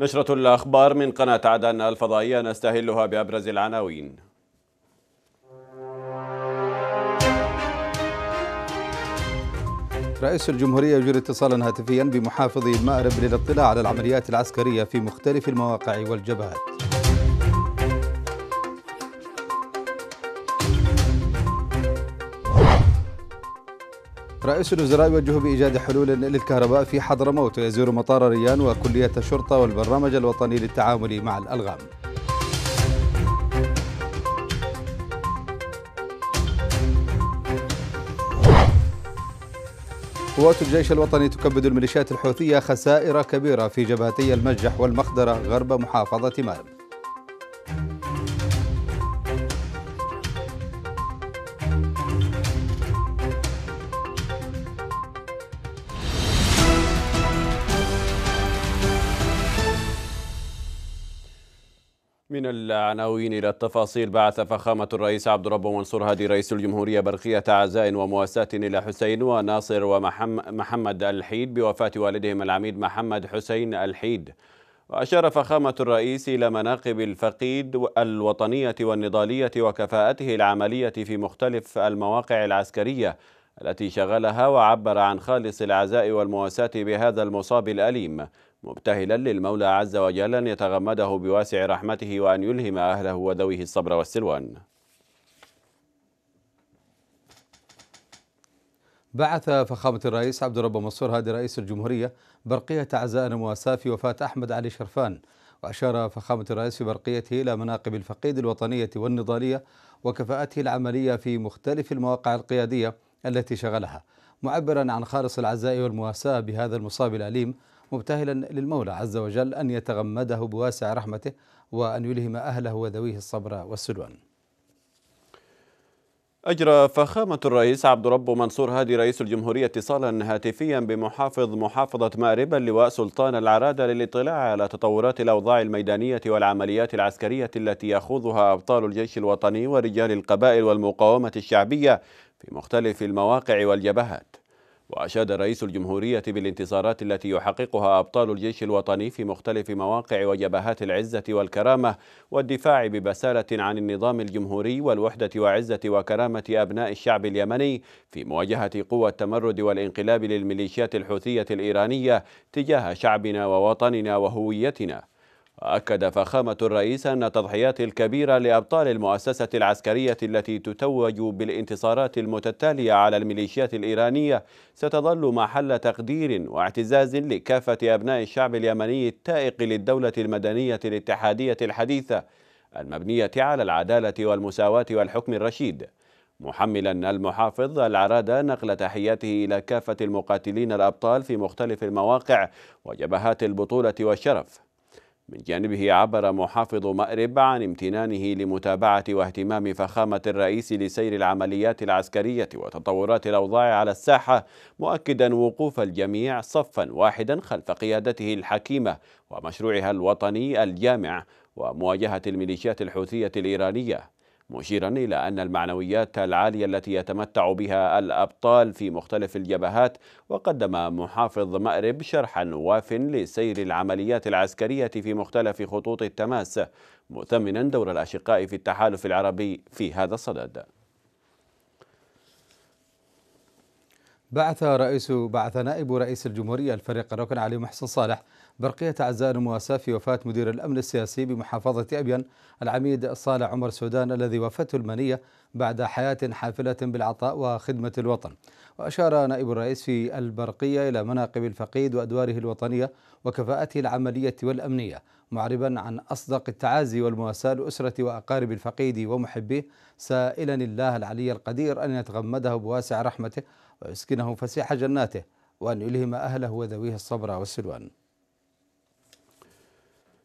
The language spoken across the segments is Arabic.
نشرة الأخبار من قناة عدن الفضائية نستهلها بأبرز العناوين رئيس الجمهورية يجري اتصالا هاتفيا بمحافظي مأرب للاطلاع على العمليات العسكرية في مختلف المواقع والجبهات رئيس الوزراء يوجه بإيجاد حلول للكهرباء في حضرموت ويزور مطار ريان وكلية الشرطة والبرنامج الوطني للتعامل مع الألغام قوات الجيش الوطني تكبد الميليشيات الحوثية خسائر كبيرة في جبهتي المجح والمخدرة غرب محافظة مارب من العناوين إلى التفاصيل بعث فخامة الرئيس عبد الرب منصور هادي رئيس الجمهورية برقية عزاء ومواساة إلى حسين وناصر ومحمد الحيد بوفاة والدهم العميد محمد حسين الحيد وأشار فخامة الرئيس إلى مناقب الفقيد الوطنية والنضالية وكفاءته العملية في مختلف المواقع العسكرية التي شغلها وعبر عن خالص العزاء والمواساة بهذا المصاب الأليم مبتهلا للمولى عز وجل أن يتغمده بواسع رحمته وأن يلهم أهله وذويه الصبر والسلوان بعث فخامة الرئيس عبد الرب منصور هادي رئيس الجمهورية برقية عزاء مواساة في وفاة أحمد علي شرفان وأشار فخامة الرئيس في برقيته إلى مناقب الفقيد الوطنية والنضالية وكفاءته العملية في مختلف المواقع القيادية التي شغلها معبرا عن خالص العزاء والمواساة بهذا المصاب الأليم مبتهلا للمولى عز وجل أن يتغمده بواسع رحمته وأن يلهم أهله وذويه الصبر والسلوان أجرى فخامة الرئيس عبد رب منصور هادي رئيس الجمهورية اتصالا هاتفيا بمحافظ محافظة مأرب اللواء سلطان العرادة للاطلاع على تطورات الأوضاع الميدانية والعمليات العسكرية التي يخوضها أبطال الجيش الوطني ورجال القبائل والمقاومة الشعبية في مختلف المواقع والجبهات وأشاد رئيس الجمهورية بالانتصارات التي يحققها أبطال الجيش الوطني في مختلف مواقع وجبهات العزة والكرامة والدفاع ببسالة عن النظام الجمهوري والوحدة وعزة وكرامة أبناء الشعب اليمني في مواجهة قوى التمرد والانقلاب للميليشيات الحوثية الإيرانية تجاه شعبنا ووطننا وهويتنا أكد فخامة الرئيس أن التضحيات الكبيرة لأبطال المؤسسة العسكرية التي تتوج بالانتصارات المتتالية على الميليشيات الإيرانية ستظل محل تقدير واعتزاز لكافة أبناء الشعب اليمني التائق للدولة المدنية الاتحادية الحديثة المبنية على العدالة والمساواة والحكم الرشيد محملا المحافظ العرادة نقل تحياته إلى كافة المقاتلين الأبطال في مختلف المواقع وجبهات البطولة والشرف من جانبه عبر محافظ مأرب عن امتنانه لمتابعة واهتمام فخامة الرئيس لسير العمليات العسكرية وتطورات الأوضاع على الساحة مؤكدا وقوف الجميع صفا واحدا خلف قيادته الحكيمة ومشروعها الوطني الجامع ومواجهة الميليشيات الحوثية الإيرانية مشيرا الى ان المعنويات العاليه التي يتمتع بها الابطال في مختلف الجبهات وقدم محافظ مأرب شرحا واف لسير العمليات العسكريه في مختلف خطوط التماس مثمنا دور الاشقاء في التحالف العربي في هذا الصدد. بعث رئيس بعث نائب رئيس الجمهوريه الفريق الركن علي محسن صالح برقية أعزائنا المواساة في وفاة مدير الأمن السياسي بمحافظة أبين العميد صالح عمر سودان الذي وافته المنية بعد حياة حافلة بالعطاء وخدمة الوطن وأشار نائب الرئيس في البرقية إلى مناقب الفقيد وأدواره الوطنية وكفاءته العملية والأمنية معربا عن أصدق التعازي والمواساة لأسرة وأقارب الفقيد ومحبيه سائلا الله العلي القدير أن يتغمده بواسع رحمته ويسكنه فسيح جناته وأن يلهم أهله وذويه الصبر والسلوان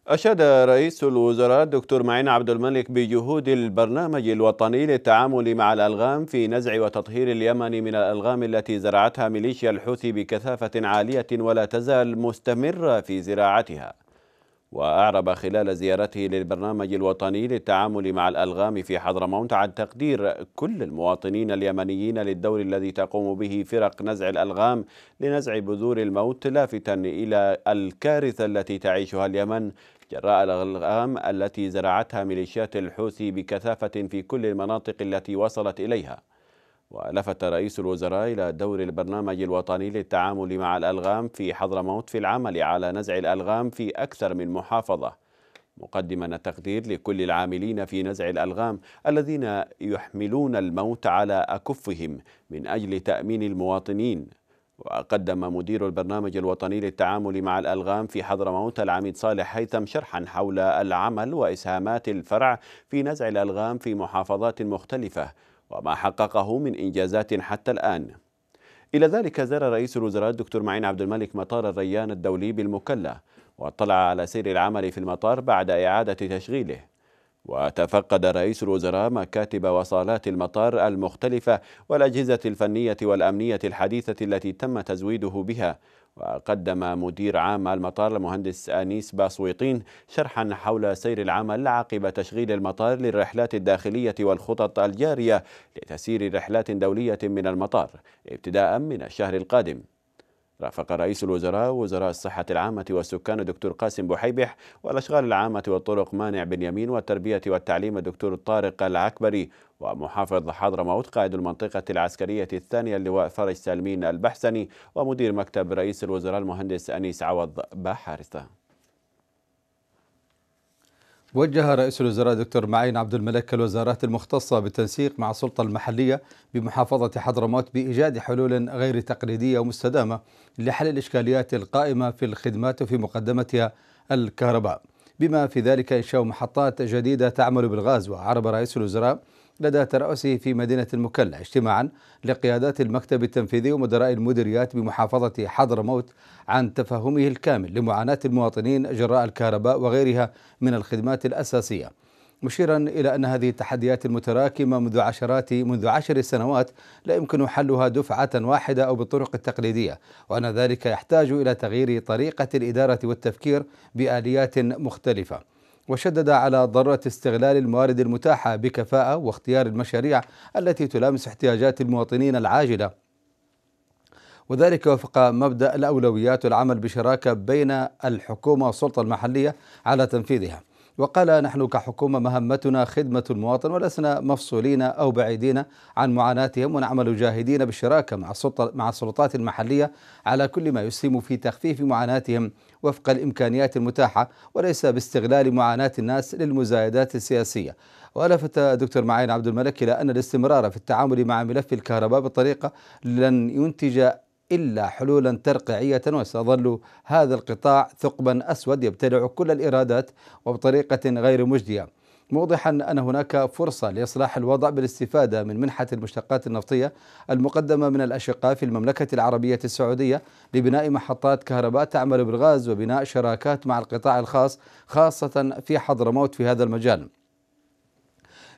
أشاد رئيس الوزراء الدكتور معين عبد الملك بجهود البرنامج الوطني للتعامل مع الألغام في نزع وتطهير اليمن من الألغام التي زرعتها ميليشيا الحوثي بكثافة عالية ولا تزال مستمرة في زراعتها وأعرب خلال زيارته للبرنامج الوطني للتعامل مع الألغام في حضرموت عن تقدير كل المواطنين اليمنيين للدور الذي تقوم به فرق نزع الألغام لنزع بذور الموت لافتا إلى الكارثة التي تعيشها اليمن جراء الألغام التي زرعتها ميليشيات الحوثي بكثافة في كل المناطق التي وصلت إليها ولفت رئيس الوزراء إلى دور البرنامج الوطني للتعامل مع الألغام في حضرموت في العمل على نزع الألغام في أكثر من محافظة مقدما التقدير لكل العاملين في نزع الألغام الذين يحملون الموت على أكفهم من أجل تأمين المواطنين وقدم مدير البرنامج الوطني للتعامل مع الألغام في حضرموت العميد صالح هيثم شرحا حول العمل وإسهامات الفرع في نزع الألغام في محافظات مختلفة وما حققه من إنجازات حتى الآن إلى ذلك زار رئيس الوزراء الدكتور معين عبد الملك مطار الريان الدولي بالمكلا واطلع على سير العمل في المطار بعد إعادة تشغيله وتفقد رئيس الوزراء مكاتب وصالات المطار المختلفة والأجهزة الفنية والأمنية الحديثة التي تم تزويده بها وقدم مدير عام المطار المهندس أنيس باسويطين شرحا حول سير العمل عقب تشغيل المطار للرحلات الداخلية والخطط الجارية لتسير رحلات دولية من المطار ابتداء من الشهر القادم رافق رئيس الوزراء وزراء الصحة العامة والسكان الدكتور قاسم بوحيبح والأشغال العامة والطرق مانع بن يمين والتربية والتعليم الدكتور طارق العكبري ومحافظ حضرموت قائد المنطقة العسكرية الثانية اللواء فرج سالمين البحسني ومدير مكتب رئيس الوزراء المهندس أنيس عوض بحارثة وجه رئيس الوزراء دكتور معين عبد الملك الوزارات المختصة بالتنسيق مع السلطة المحلية بمحافظة حضرموت بإيجاد حلول غير تقليدية ومستدامة لحل الإشكاليات القائمة في الخدمات وفي مقدمتها الكهرباء بما في ذلك إنشاء محطات جديدة تعمل بالغاز وعرب رئيس الوزراء لدى ترأسه في مدينة المكلا اجتماعا لقيادات المكتب التنفيذي ومدراء المديريات بمحافظة حضرموت عن تفهمه الكامل لمعاناة المواطنين جراء الكهرباء وغيرها من الخدمات الأساسية مشيرا إلى أن هذه التحديات المتراكمة منذ عشرات منذ عشر سنوات لا يمكن حلها دفعة واحدة أو بالطرق التقليدية وأن ذلك يحتاج إلى تغيير طريقة الإدارة والتفكير بآليات مختلفة وشدد على ضرورة استغلال الموارد المتاحة بكفاءة واختيار المشاريع التي تلامس احتياجات المواطنين العاجلة وذلك وفق مبدأ الأولويات والعمل بشراكة بين الحكومة والسلطة المحلية على تنفيذها وقال نحن كحكومة مهمتنا خدمة المواطن ولسنا مفصولين أو بعيدين عن معاناتهم ونعمل جاهدين بالشراكة مع, مع السلطات المحلية على كل ما يسهم في تخفيف معاناتهم وفق الإمكانيات المتاحة وليس باستغلال معاناة الناس للمزايدات السياسية ولفت دكتور معين عبد الملك الى ان الاستمرار في التعامل مع ملف الكهرباء بالطريقه لن ينتج إلا حلولا ترقيعية وسيظل هذا القطاع ثقبا أسود يبتلع كل الإيرادات وبطريقة غير مجدية موضحا أن هناك فرصة لإصلاح الوضع بالاستفادة من منحة المشتقات النفطية المقدمة من الأشقاء في المملكة العربية السعودية لبناء محطات كهرباء تعمل بالغاز وبناء شراكات مع القطاع الخاص خاصة في حضرموت في هذا المجال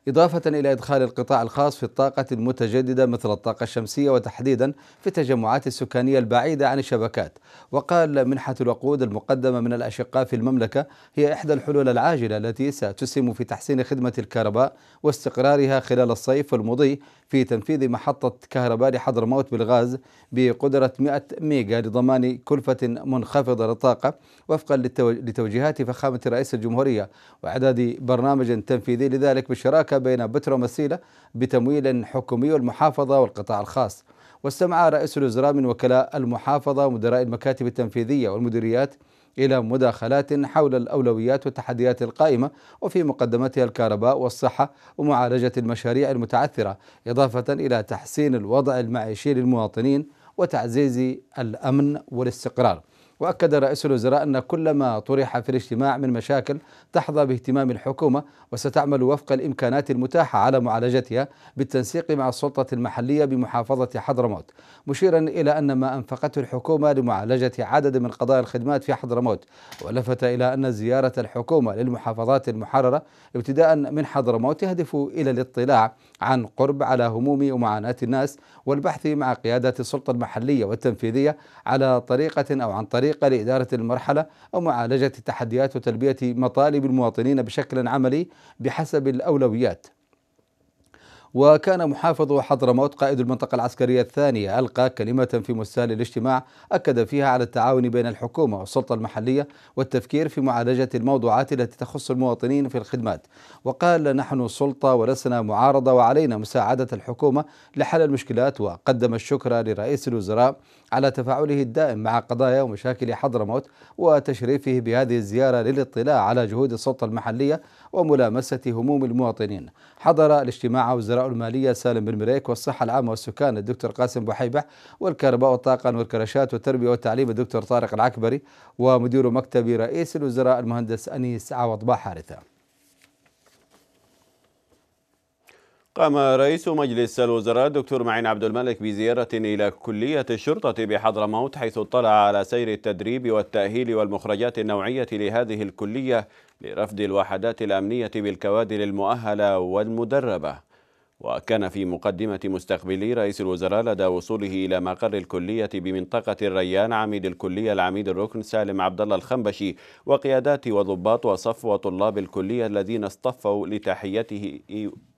إضافة إلى إدخال القطاع الخاص في الطاقة المتجددة مثل الطاقة الشمسية وتحديدا في التجمعات السكانية البعيدة عن الشبكات وقال منحة الوقود المقدمة من الأشقاء في المملكة هي إحدى الحلول العاجلة التي ستسهم في تحسين خدمة الكهرباء واستقرارها خلال الصيف المضي في تنفيذ محطة كهرباء لحضرموت بالغاز بقدرة 100 ميجا لضمان كلفة منخفضة للطاقة وفقا لتوجيهات فخامة رئيس الجمهورية وإعداد برنامج تنفيذي لذلك بالشراكة بين بترو مسيلة بتمويل حكومي والمحافظة والقطاع الخاص واستمع رئيس الوزراء من وكلاء المحافظة ومدراء المكاتب التنفيذية والمديريات إلى مداخلات حول الأولويات والتحديات القائمة وفي مقدمتها الكهرباء والصحة ومعالجة المشاريع المتعثرة إضافة إلى تحسين الوضع المعيشي للمواطنين وتعزيز الأمن والاستقرار وأكد رئيس الوزراء أن كل ما طرح في الاجتماع من مشاكل تحظى باهتمام الحكومة وستعمل وفق الإمكانات المتاحة على معالجتها بالتنسيق مع السلطة المحلية بمحافظة حضرموت مشيرا إلى أن ما أنفقته الحكومة لمعالجة عدد من قضايا الخدمات في حضرموت ولفت إلى أن زيارة الحكومة للمحافظات المحررة ابتداء من حضرموت تهدف إلى الاطلاع عن قرب على هموم ومعاناة الناس والبحث مع قيادة السلطة المحلية والتنفيذية على طريقة أو عن طريق طريقة لإدارة المرحلة أو معالجة التحديات وتلبية مطالب المواطنين بشكل عملي بحسب الأولويات وكان محافظ حضرموت قائد المنطقة العسكرية الثانية ألقى كلمة في مستهل الاجتماع أكد فيها على التعاون بين الحكومة والسلطة المحلية والتفكير في معالجة الموضوعات التي تخص المواطنين في الخدمات وقال نحن السلطة ولسنا معارضة وعلينا مساعدة الحكومة لحل المشكلات وقدم الشكر لرئيس الوزراء على تفاعله الدائم مع قضايا ومشاكل حضرموت وتشريفه بهذه الزيارة للاطلاع على جهود السلطة المحلية وملامسة هموم المواطنين حضر الاجتماع وزراء المالية سالم بن مريك والصحة العامة والسكان الدكتور قاسم بحيبة والكهرباء والطاقة والكرشات والتربية والتعليم الدكتور طارق العكبري ومدير مكتب رئيس الوزراء المهندس أنيس عوض حارثة قام رئيس مجلس الوزراء الدكتور معين عبد الملك بزيارة إلى كلية الشرطة بحضرموت حيث اطلع على سير التدريب والتأهيل والمخرجات النوعية لهذه الكلية لرفد الوحدات الأمنية بالكوادر المؤهلة والمدربة وكان في مقدمة مستقبلي رئيس الوزراء لدى وصوله إلى مقر الكلية بمنطقة الريان عميد الكلية العميد الركن سالم عبد الله الخنبشي وقيادات وضباط وصف وطلاب الكلية الذين اصطفوا لتحيته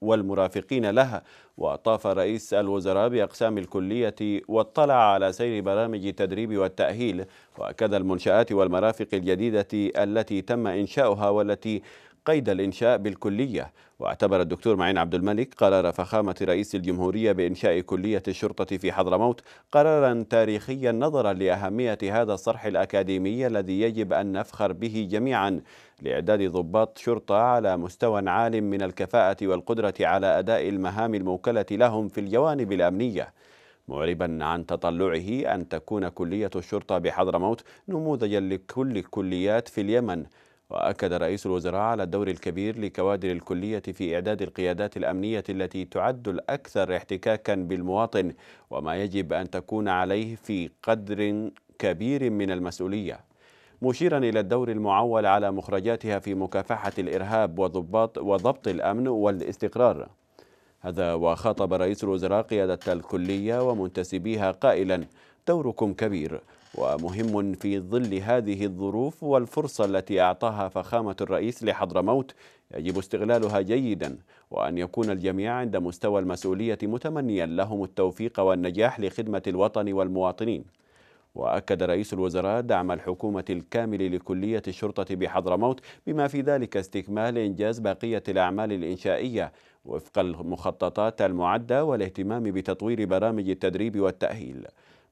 والمرافقين لها وطاف رئيس الوزراء بأقسام الكلية واطلع على سير برامج التدريب والتأهيل وكذا المنشآت والمرافق الجديدة التي تم إنشاؤها والتي قيد الإنشاء بالكلية واعتبر الدكتور معين عبد الملك قرار فخامة رئيس الجمهورية بإنشاء كلية الشرطة في حضرموت قرارا تاريخيا نظرا لأهمية هذا الصرح الأكاديمي الذي يجب أن نفخر به جميعا لإعداد ضباط شرطة على مستوى عال من الكفاءة والقدرة على أداء المهام الموكلة لهم في الجوانب الأمنية معربا عن تطلعه أن تكون كلية الشرطة بحضرموت نموذجا لكل الكليات في اليمن وأكد رئيس الوزراء على الدور الكبير لكوادر الكلية في إعداد القيادات الأمنية التي تعد الأكثر احتكاكا بالمواطن وما يجب أن تكون عليه في قدر كبير من المسؤولية مشيرا إلى الدور المعول على مخرجاتها في مكافحة الإرهاب وضباط وضبط الأمن والاستقرار هذا وخاطب رئيس الوزراء قيادة الكلية ومنتسبيها قائلا دوركم كبير ومهم في ظل هذه الظروف والفرصة التي أعطاها فخامة الرئيس لحضرموت يجب استغلالها جيدا وأن يكون الجميع عند مستوى المسؤولية متمنيا لهم التوفيق والنجاح لخدمة الوطن والمواطنين وأكد رئيس الوزراء دعم الحكومة الكامل لكلية الشرطة بحضرموت بما في ذلك استكمال إنجاز بقية الأعمال الإنشائية وفق المخططات المعدة والاهتمام بتطوير برامج التدريب والتأهيل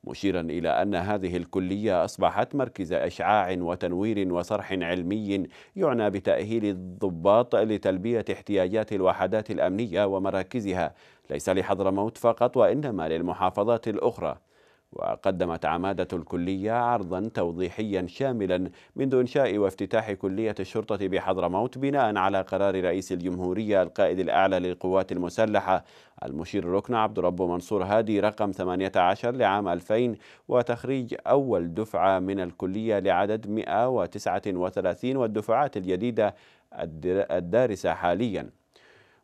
مشيرا إلى أن هذه الكلية أصبحت مركز إشعاع وتنوير وصرح علمي يعنى بتأهيل الضباط لتلبية احتياجات الوحدات الأمنية ومراكزها ليس لحضرموت فقط وإنما للمحافظات الأخرى وقدمت عمادة الكلية عرضا توضيحيا شاملا منذ إنشاء وافتتاح كلية الشرطة بحضرموت بناء على قرار رئيس الجمهورية القائد الأعلى للقوات المسلحة المشير الركن عبد رب منصور هادي رقم 18 لعام 2000 وتخريج أول دفعة من الكلية لعدد 139 والدفعات الجديدة الدارسة حالياً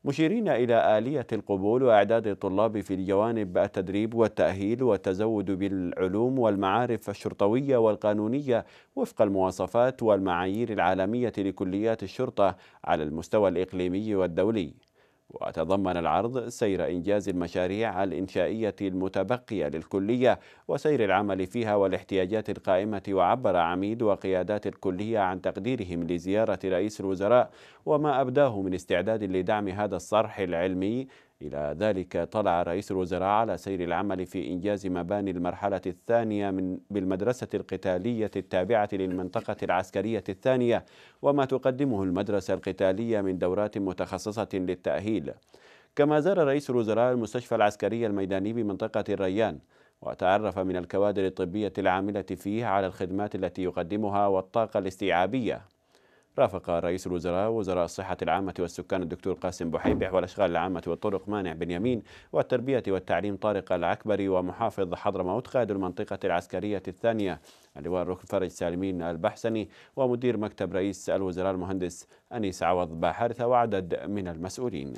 مشيرين إلى آلية القبول وإعداد الطلاب في الجوانب التدريب والتأهيل والتزود بالعلوم والمعارف الشرطوية والقانونية وفق المواصفات والمعايير العالمية لكليات الشرطة على المستوى الإقليمي والدولي وتضمن العرض سير إنجاز المشاريع الإنشائية المتبقية للكلية وسير العمل فيها والاحتياجات القائمة وعبر عميد وقيادات الكلية عن تقديرهم لزيارة رئيس الوزراء وما أبداه من استعداد لدعم هذا الصرح العلمي إلى ذلك طلع رئيس الوزراء على سير العمل في إنجاز مباني المرحلة الثانية من بالمدرسة القتالية التابعة للمنطقة العسكرية الثانية وما تقدمه المدرسة القتالية من دورات متخصصة للتأهيل كما زار رئيس الوزراء المستشفى العسكري الميداني بمنطقة الريان وتعرف من الكوادر الطبية العاملة فيه على الخدمات التي يقدمها والطاقة الاستيعابية رافق رئيس الوزراء وزراء الصحة العامة والسكان الدكتور قاسم بحيبح والأشغال العامة والطرق مانع بنيامين والتربية والتعليم طارق العكبري ومحافظ حضرموت قائد المنطقة العسكرية الثانية اللواء الركن فرج سالمين البحسني ومدير مكتب رئيس الوزراء المهندس أنيس عوض باحرثة وعدد من المسؤولين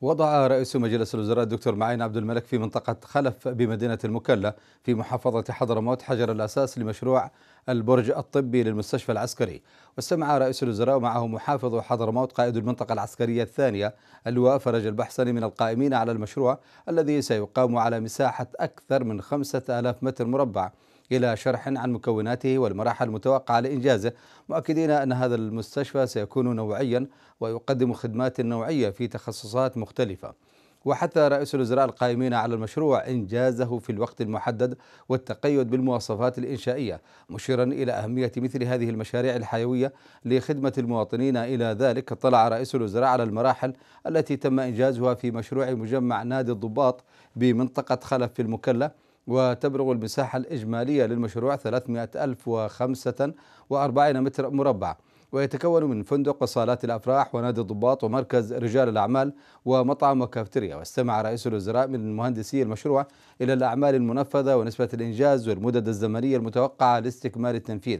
وضع رئيس مجلس الوزراء الدكتور معين عبد الملك في منطقة خلف بمدينة المكلا في محافظة حضرموت حجر الأساس لمشروع البرج الطبي للمستشفى العسكري واستمع رئيس الوزراء معه محافظ حضرموت قائد المنطقة العسكرية الثانية اللواء فرج البحسني من القائمين على المشروع الذي سيقام على مساحة أكثر من خمسة آلاف متر مربع إلى شرح عن مكوناته والمراحل المتوقعة لإنجازه مؤكدين أن هذا المستشفى سيكون نوعيا ويقدم خدمات نوعية في تخصصات مختلفة وحتى رئيس الوزراء القائمين على المشروع إنجازه في الوقت المحدد والتقيد بالمواصفات الإنشائية مشيرا إلى أهمية مثل هذه المشاريع الحيوية لخدمة المواطنين إلى ذلك اطلع رئيس الوزراء على المراحل التي تم إنجازها في مشروع مجمع نادي الضباط بمنطقة خلف في المكلا وتبلغ المساحة الإجمالية للمشروع 345 متر مربع ويتكون من فندق وصالات الأفراح ونادي الضباط ومركز رجال الأعمال ومطعم وكافتيريا واستمع رئيس الوزراء من مهندسي المشروع إلى الأعمال المنفذة ونسبة الإنجاز والمدد الزمنية المتوقعة لاستكمال التنفيذ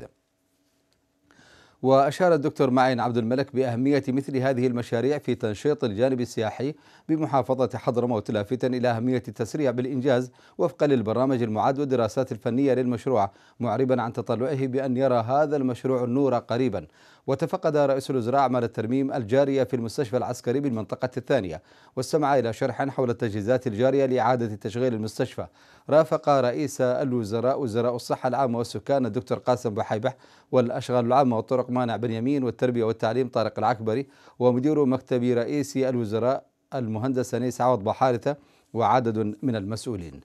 وأشار الدكتور معين عبد الملك بأهمية مثل هذه المشاريع في تنشيط الجانب السياحي بمحافظة حضرموت لافتا إلى أهمية التسريع بالإنجاز وفقا للبرنامج المعد والدراسات الفنية للمشروع معربا عن تطلعه بأن يرى هذا المشروع النور قريبا وتفقد رئيس الوزراء أعمال الترميم الجارية في المستشفى العسكري بالمنطقة الثانية واستمع إلى شرح حول التجهيزات الجارية لإعادة تشغيل المستشفى رافق رئيس الوزراء وزراء الصحة العامة والسكان الدكتور قاسم بحيبح والأشغال العامة والطرق مانع بن يمين والتربية والتعليم طارق العكبري ومدير مكتب رئيس الوزراء المهندس أنيس عوض بحارثة وعدد من المسؤولين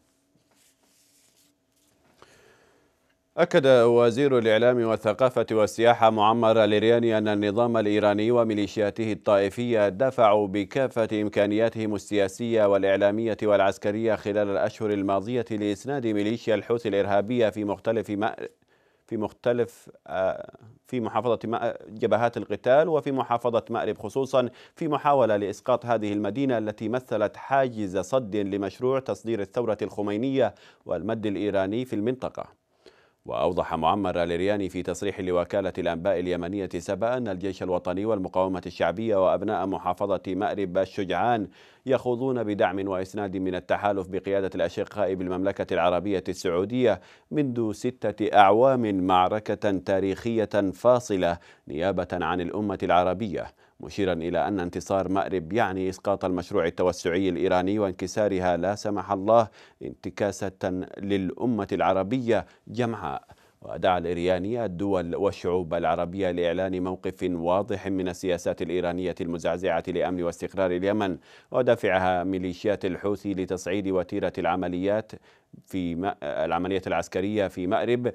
أكد وزير الإعلام والثقافة والسياحة معمر ليرياني أن النظام الإيراني وميليشياته الطائفية دفعوا بكافة إمكانياتهم السياسية والإعلامية والعسكرية خلال الأشهر الماضية لإسناد ميليشيا الحوثي الإرهابية في مختلف ما في مختلف آه، في محافظة جبهات القتال وفي محافظة مأرب خصوصا في محاولة لإسقاط هذه المدينة التي مثلت حاجز صد لمشروع تصدير الثورة الخمينية والمد الإيراني في المنطقة وأوضح معمر الرياني في تصريح لوكالة الأنباء اليمنية سبا أن الجيش الوطني والمقاومة الشعبية وأبناء محافظة مأرب الشجعان يخوضون بدعم وإسناد من التحالف بقيادة الأشقاء بالمملكة العربية السعودية منذ ستة أعوام معركة تاريخية فاصلة نيابة عن الأمة العربية مشيرا إلى أن انتصار مأرب يعني إسقاط المشروع التوسعي الإيراني وانكسارها لا سمح الله انتكاسة للأمة العربية جمعاء ودعا الإرياني الدول والشعوب العربية لإعلان موقف واضح من السياسات الإيرانية المزعزعة لأمن واستقرار اليمن ودفعها ميليشيات الحوثي لتصعيد وتيرة العمليات في العملية العسكرية في مأرب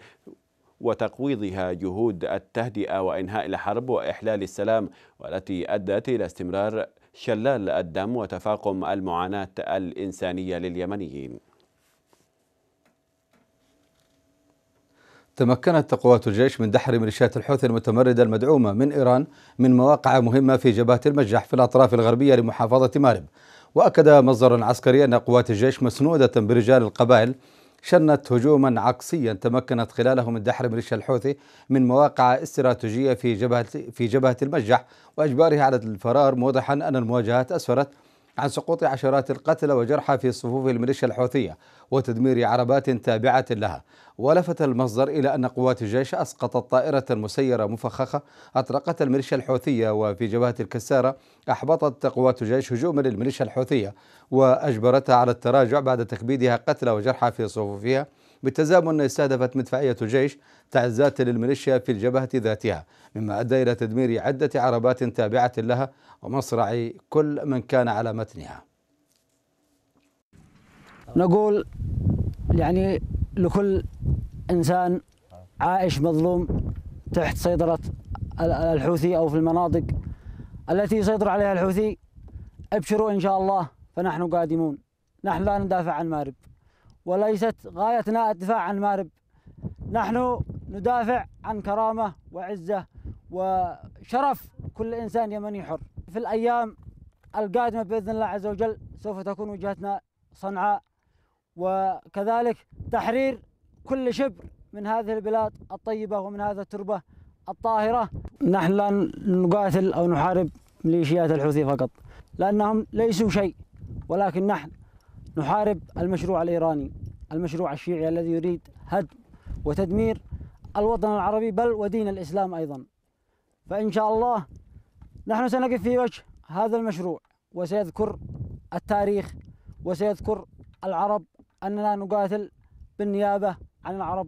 وتقويضها جهود التهدئة وإنهاء الحرب وإحلال السلام والتي أدت إلى استمرار شلال الدم وتفاقم المعاناة الإنسانية لليمنيين تمكنت قوات الجيش من دحر ميليشيات الحوثي المتمردة المدعومة من إيران من مواقع مهمة في جبهة المجح في الأطراف الغربية لمحافظة مارب وأكد مصدر عسكري أن قوات الجيش مسنودة برجال القبائل شنت هجوما عكسيا تمكنت خلاله من دحر ميليشيا الحوثي من مواقع استراتيجيه في جبهه في جبهه المجح واجبارها على الفرار موضحا ان المواجهات اسفرت عن سقوط عشرات القتلى وجرحى في صفوف الميليشيا الحوثية وتدمير عربات تابعة لها ولفت المصدر إلى أن قوات الجيش أسقطت طائرة مسيرة مفخخة أطرقت الميليشيا الحوثية وفي جبهة الكسارة أحبطت قوات الجيش هجوما للميليشيا الحوثية وأجبرتها على التراجع بعد تكبيدها قتلى وجرحى في صفوفها بالتزامن استهدفت مدفعية الجيش تعزات للميليشيا في الجبهة ذاتها مما أدى إلى تدمير عدة عربات تابعة لها ومصرع كل من كان على متنها نقول يعني لكل إنسان عائش مظلوم تحت سيطرة الحوثي أو في المناطق التي يسيطر عليها الحوثي ابشروا إن شاء الله فنحن قادمون نحن لا ندافع عن مارب وليست غايتنا الدفاع عن مارب نحن ندافع عن كرامة وعزة وشرف كل إنسان يمني حر في الأيام القادمة بإذن الله عز وجل سوف تكون وجهتنا صنعاء وكذلك تحرير كل شبر من هذه البلاد الطيبة ومن هذه التربة الطاهرة نحن لا نقاتل أو نحارب ميليشيات الحوثي فقط لأنهم ليسوا شيء ولكن نحن نحارب المشروع الإيراني المشروع الشيعي الذي يريد هدم وتدمير الوطن العربي بل ودين الإسلام أيضا فإن شاء الله نحن سنقف في وجه هذا المشروع وسيذكر التاريخ وسيذكر العرب أننا نقاتل بالنيابة عن العرب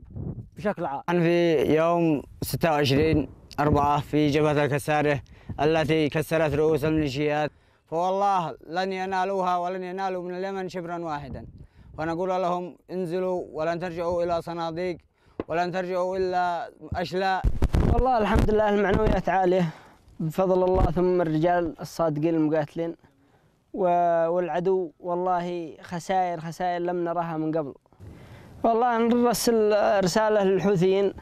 بشكل عام أنا في يوم 26 أربعة في جبهة الكسارة التي كسرت رؤوس الميليشيات فوالله لن ينالوها ولن ينالوا من اليمن شبرا واحدا ونقول لهم انزلوا ولن ترجعوا إلى صناديق ولن ترجعوا إلا أشلاء والله الحمد لله المعنويات عالية بفضل الله ثم الرجال الصادقين المقاتلين والعدو والله خسائر خسائر لم نرها من قبل والله نرسل رسالة للحوثيين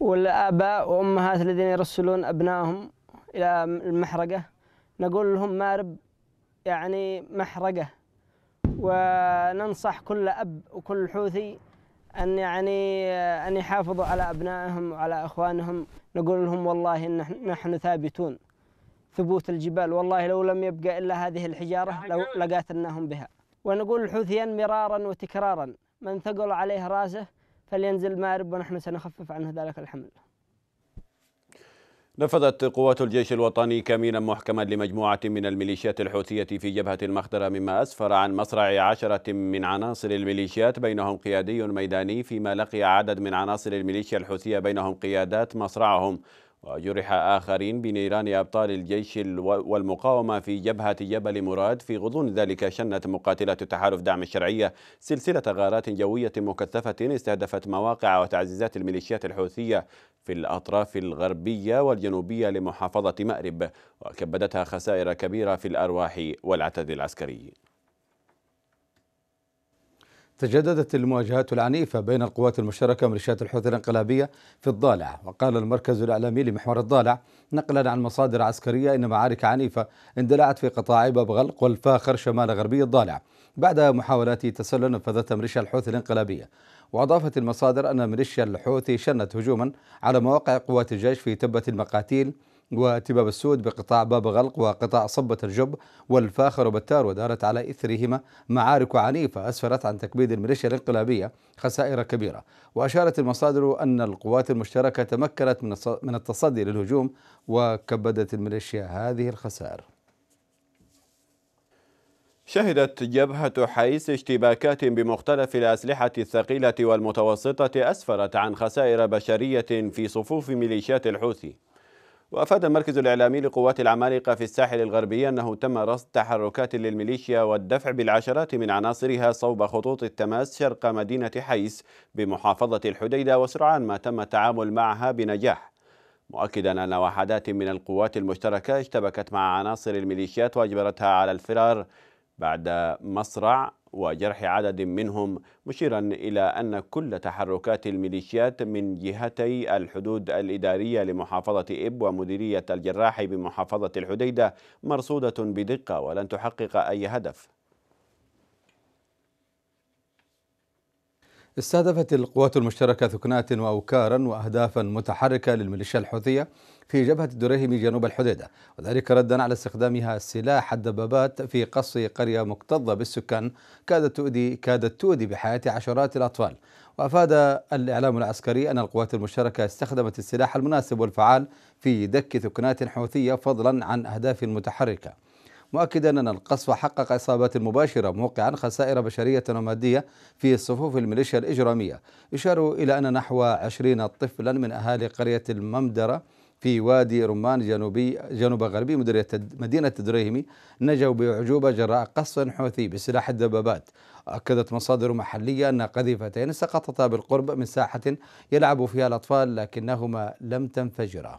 والآباء وأمهات الذين يرسلون أبنائهم إلى المحرقة نقول لهم مارب يعني محرقة وننصح كل أب وكل حوثي أن يعني أن يحافظوا على أبنائهم وعلى إخوانهم نقول لهم والله إن نحن ثابتون ثبوت الجبال والله لو لم يبقى إلا هذه الحجارة لو لقاتلناهم بها ونقول الحوثيا مرارا وتكرارا من ثقل عليه راسه فلينزل مارب ونحن سنخفف عنه ذلك الحمل نفذت قوات الجيش الوطني كمينا محكما لمجموعة من الميليشيات الحوثية في جبهة المخدرة مما أسفر عن مصرع عشرة من عناصر الميليشيات بينهم قيادي ميداني فيما لقي عدد من عناصر الميليشيا الحوثية بينهم قيادات مصرعهم وجرح آخرين بنيران أبطال الجيش والمقاومة في جبهة جبل مراد في غضون ذلك شنت مقاتلات تحالف دعم الشرعية سلسلة غارات جوية مكثفة استهدفت مواقع وتعزيزات الميليشيات الحوثية في الأطراف الغربية والجنوبية لمحافظة مأرب وكبدتها خسائر كبيرة في الأرواح والعتاد العسكري تجددت المواجهات العنيفة بين القوات المشتركة وميليشيات الحوثي الانقلابية في الضالع وقال المركز الإعلامي لمحور الضالع نقلا عن مصادر عسكرية إن معارك عنيفة اندلعت في قطاعي ببغلق والفاخر شمال غربي الضالع بعد محاولات تسلل نفذتها ميليشيا الحوثي الانقلابية وأضافت المصادر أن ميليشيا الحوثي شنت هجوما على مواقع قوات الجيش في تبة المقاتيل وتباب السود بقطاع باب غلق وقطاع صبة الجب والفاخر وبتار ودارت على إثرهما معارك عنيفة أسفرت عن تكبيد الميليشيا الانقلابية خسائر كبيرة وأشارت المصادر أن القوات المشتركة تمكنت من التصدي للهجوم وكبدت الميليشيا هذه الخسائر شهدت جبهة حيس اشتباكات بمختلف الأسلحة الثقيلة والمتوسطة أسفرت عن خسائر بشرية في صفوف ميليشيات الحوثي وأفاد المركز الإعلامي لقوات العمالقة في الساحل الغربي أنه تم رصد تحركات للميليشيا والدفع بالعشرات من عناصرها صوب خطوط التماس شرق مدينة حيس بمحافظة الحديدة وسرعان ما تم التعامل معها بنجاح مؤكدا أن وحدات من القوات المشتركة اشتبكت مع عناصر الميليشيات وأجبرتها على الفرار بعد مصرع وجرح عدد منهم مشيرا إلى أن كل تحركات الميليشيات من جهتي الحدود الإدارية لمحافظة إب ومديرية الجراح بمحافظة الحديدة مرصودة بدقة ولن تحقق أي هدف استهدفت القوات المشتركة ثكنات وأوكارا وأهدافا متحركة للميليشيا الحوثية في جبهة الدريهمي جنوب الحديدة وذلك ردا على استخدامها سلاح الدبابات في قصف قرية مكتظة بالسكان كادت تؤدي كادت تؤدي بحياة عشرات الأطفال وأفاد الإعلام العسكري أن القوات المشتركة استخدمت السلاح المناسب والفعال في دك ثكنات حوثية فضلا عن أهداف متحركة مؤكدا أن القصف حقق إصابات مباشرة موقعا خسائر بشرية ومادية في صفوف الميليشيا الإجرامية يشار إلى أن نحو 20 طفلا من أهالي قرية الممدرة في وادي رمان جنوبي جنوب غربي مديرية مدينة دريهمي نجوا بأعجوبة جراء قصف حوثي بسلاح الدبابات أكدت مصادر محلية أن قذيفتين سقطتا بالقرب من ساحة يلعب فيها الأطفال لكنهما لم تنفجرا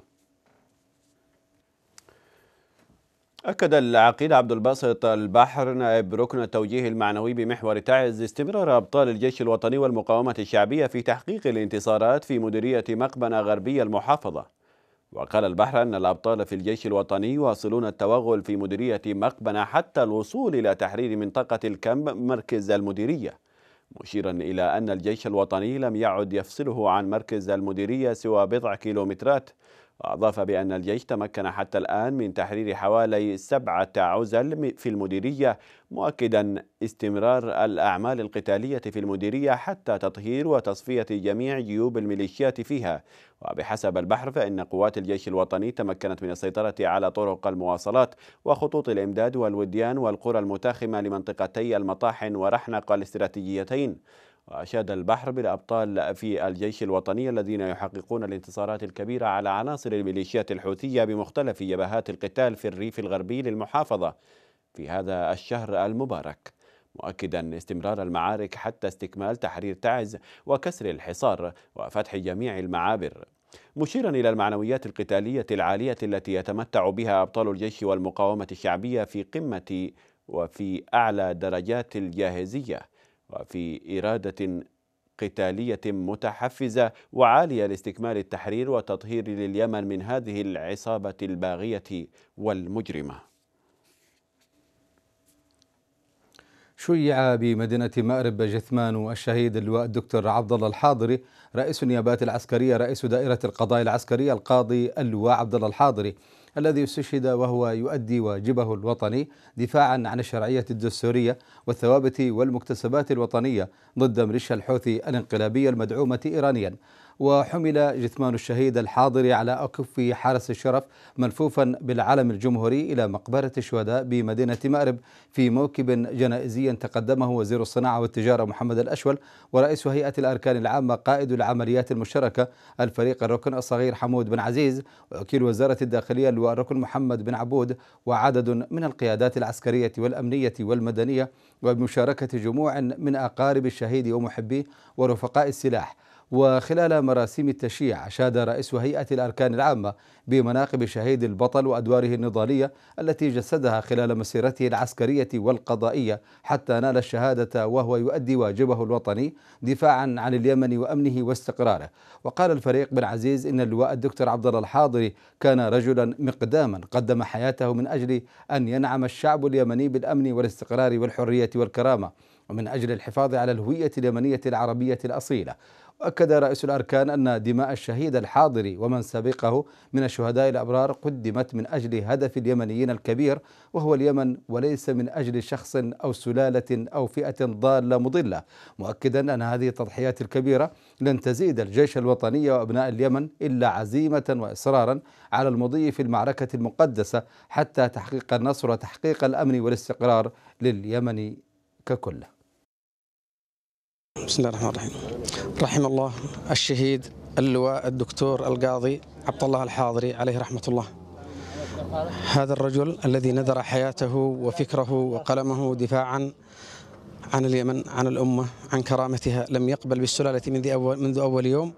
أكد العقيد عبد الباسط البحر نائب ركن التوجيه المعنوي بمحور تعز استمرار أبطال الجيش الوطني والمقاومة الشعبية في تحقيق الانتصارات في مديرية مقبنة غربية المحافظة وقال البحر أن الأبطال في الجيش الوطني واصلون التوغل في مديرية مقبنة حتى الوصول إلى تحرير منطقة الكم مركز المديرية مشيرا إلى أن الجيش الوطني لم يعد يفصله عن مركز المديرية سوى بضع كيلومترات وأضاف بأن الجيش تمكن حتى الآن من تحرير حوالي سبعة عزل في المديرية مؤكدا استمرار الأعمال القتالية في المديرية حتى تطهير وتصفية جميع جيوب الميليشيات فيها وبحسب البحر فإن قوات الجيش الوطني تمكنت من السيطرة على طرق المواصلات وخطوط الإمداد والوديان والقرى المتاخمة لمنطقتي المطاحن ورحنق الاستراتيجيتين وأشاد البحر بالأبطال في الجيش الوطني الذين يحققون الانتصارات الكبيرة على عناصر الميليشيات الحوثية بمختلف جبهات القتال في الريف الغربي للمحافظة في هذا الشهر المبارك مؤكدا استمرار المعارك حتى استكمال تحرير تعز وكسر الحصار وفتح جميع المعابر مشيرا إلى المعنويات القتالية العالية التي يتمتع بها أبطال الجيش والمقاومة الشعبية في قمة وفي أعلى درجات الجاهزية وفي إرادة قتالية متحفزة وعالية لاستكمال التحرير والتطهير لليمن من هذه العصابة الباغية والمجرمة. شيع بمدينة مأرب جثمان الشهيد اللواء الدكتور عبد الله الحاضري رئيس النيابات العسكرية رئيس دائرة القضاء العسكرية القاضي اللواء عبد الله الحاضري الذي استشهد وهو يؤدي واجبه الوطني دفاعا عن الشرعية الدستورية والثوابت والمكتسبات الوطنية ضد ميليشيا الحوثي الانقلابية المدعومة إيرانيا وحمل جثمان الشهيد الحاضر على أكف حرس الشرف ملفوفا بالعلم الجمهوري إلى مقبرة الشهداء بمدينة مأرب في موكب جنائزي تقدمه وزير الصناعة والتجارة محمد الأشول ورئيس هيئة الأركان العامة قائد العمليات المشتركة الفريق الركن الصغير حمود بن عزيز وكيل وزارة الداخلية اللواء الركن محمد بن عبود وعدد من القيادات العسكرية والأمنية والمدنية وبمشاركة جموع من أقارب الشهيد ومحبيه ورفقاء السلاح وخلال مراسيم التشييع أشاد رئيس هيئة الأركان العامة بمناقب شهيد البطل وأدواره النضالية التي جسدها خلال مسيرته العسكرية والقضائية حتى نال الشهادة وهو يؤدي واجبه الوطني دفاعا عن اليمن وأمنه واستقراره وقال الفريق بن عزيز إن اللواء الدكتور عبد الله الحاضري كان رجلا مقداما قدم حياته من أجل أن ينعم الشعب اليمني بالأمن والاستقرار والحرية والكرامة ومن أجل الحفاظ على الهوية اليمنية العربية الأصيلة أكد رئيس الأركان أن دماء الشهيد الحاضر ومن سبقه من الشهداء الأبرار قدمت من أجل هدف اليمنيين الكبير وهو اليمن وليس من أجل شخص أو سلالة أو فئة ضالة مضلة مؤكدا أن هذه التضحيات الكبيرة لن تزيد الجيش الوطني وأبناء اليمن إلا عزيمة وإصرارا على المضي في المعركة المقدسة حتى تحقيق النصر وتحقيق الأمن والاستقرار لليمن ككل بسم الله الرحمن الرحيم رحم الله الشهيد اللواء الدكتور القاضي عبد الله الحاضري عليه رحمة الله هذا الرجل الذي نذر حياته وفكره وقلمه دفاعا عن اليمن عن الأمة عن كرامتها لم يقبل بالسلالة منذ أول, منذ أول يوم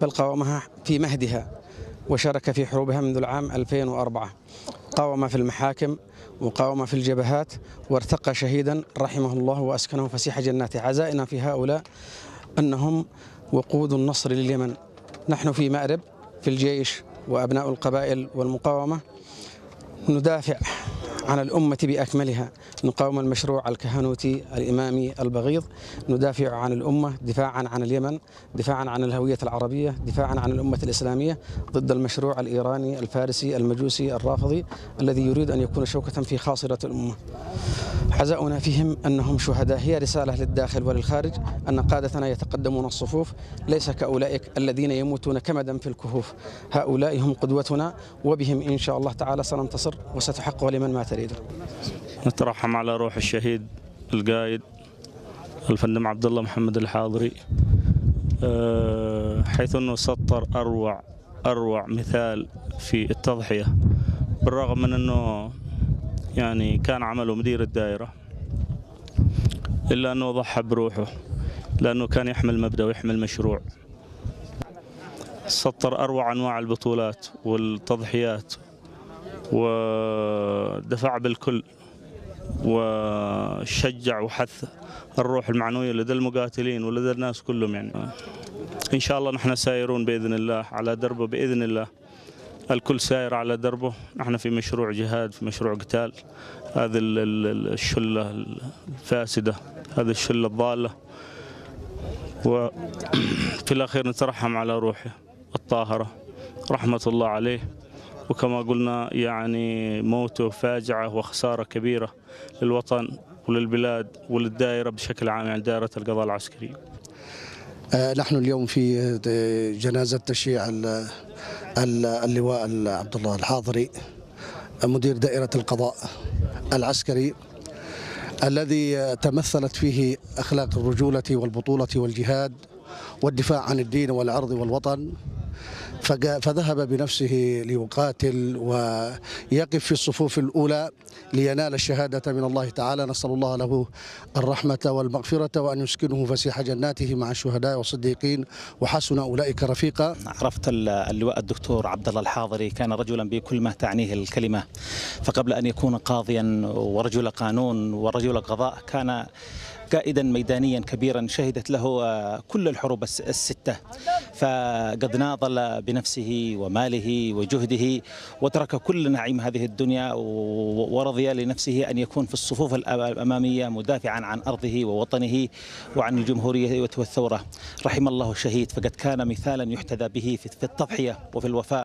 بل قاومها في مهدها وشارك في حروبها منذ العام 2004 قاوم في المحاكم وقاوم في الجبهات وارتقى شهيدا رحمه الله وأسكنه فسيح جناته عزائنا في هؤلاء أنهم وقود النصر لليمن نحن في مأرب في الجيش وأبناء القبائل والمقاومة ندافع على الأمة بأكملها نقاوم المشروع الكهنوتي الإمامي البغيض ندافع عن الأمة دفاعا عن اليمن دفاعا عن الهوية العربية دفاعا عن الأمة الإسلامية ضد المشروع الإيراني الفارسي المجوسي الرافضي الذي يريد أن يكون شوكة في خاصرة الأمة حزاؤنا فيهم أنهم شهداء هي رسالة للداخل وللخارج أن قادتنا يتقدمون الصفوف ليس كأولئك الذين يموتون كمدا في الكهوف هؤلاء هم قدوتنا وبهم إن شاء الله تعالى سننتصر وستحقق لمن ما تريده نترحم على روح الشهيد القائد الفندم عبد الله محمد الحاضري آه، حيث أنه سطر أروع أروع مثال في التضحية بالرغم من أنه يعني كان عمله مدير الدائرة إلا أنه ضحى بروحه لأنه كان يحمل مبدأ ويحمل مشروع سطر أروع أنواع البطولات والتضحيات ودفع بالكل وشجع وحث الروح المعنوية لدى المقاتلين ولدى الناس كلهم يعني إن شاء الله نحن سائرون بإذن الله على دربه بإذن الله الكل ساير على دربه نحن في مشروع جهاد في مشروع قتال هذه الشلة الفاسدة هذه الشلة الضالة وفي الأخير نترحم على روحه الطاهرة رحمة الله عليه وكما قلنا يعني موته فاجعة وخسارة كبيرة للوطن وللبلاد وللدائرة بشكل عام يعني دائرة القضاء العسكري آه، نحن اليوم في آه، جنازة تشييع اللواء عبد الله الحاضري مدير دائرة القضاء العسكري الذي تمثلت فيه أخلاق الرجولة والبطولة والجهاد والدفاع عن الدين والعرض والوطن فذهب بنفسه ليقاتل ويقف في الصفوف الأولى لينال الشهادة من الله تعالى نسأل الله له الرحمة والمغفرة وأن يسكنه فسيح جناته مع الشهداء والصديقين وحسن أولئك رفيقا عرفت اللواء الدكتور عبد الله الحاضري كان رجلا بكل ما تعنيه الكلمة فقبل أن يكون قاضيا ورجل قانون ورجل قضاء كان قائدا ميدانيا كبيرا شهدت له آه، كل الحروب الستة فقد ناضل بنفسه وماله وجهده وترك كل نعيم هذه الدنيا ورضي لنفسه أن يكون في الصفوف الأمامية مدافعا عن أرضه ووطنه وعن الجمهورية والثورة رحم الله الشهيد فقد كان مثالا يحتذى به في التضحية وفي الوفاء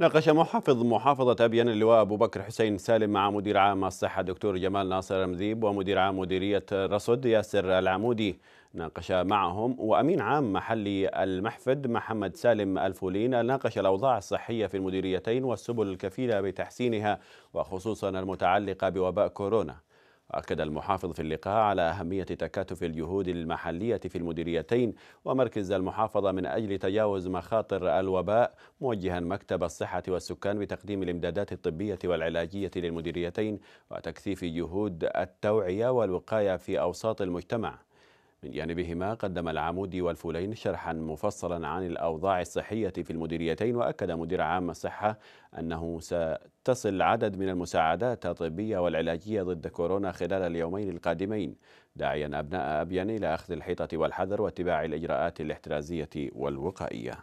ناقش محافظ محافظة أبيان اللواء أبو بكر حسين سالم مع مدير عام الصحة دكتور جمال ناصر المذيب ومدير عام مديرية رصد ياسر العمودي ناقش معهم وأمين عام محلي المحفد محمد سالم الفولين ناقش الأوضاع الصحية في المديريتين والسبل الكفيلة بتحسينها وخصوصا المتعلقة بوباء كورونا وأكد المحافظ في اللقاء على أهمية تكاتف الجهود المحلية في المديريتين ومركز المحافظة من أجل تجاوز مخاطر الوباء موجها مكتب الصحة والسكان بتقديم الإمدادات الطبية والعلاجية للمديريتين وتكثيف جهود التوعية والوقاية في أوساط المجتمع من جانبهما قدم العمودي والفولين شرحا مفصلا عن الأوضاع الصحية في المديريتين وأكد مدير عام الصحة أنه ستصل عدد من المساعدات الطبية والعلاجية ضد كورونا خلال اليومين القادمين داعيا أبناء أبين إلى أخذ الحيطة والحذر واتباع الإجراءات الاحترازية والوقائية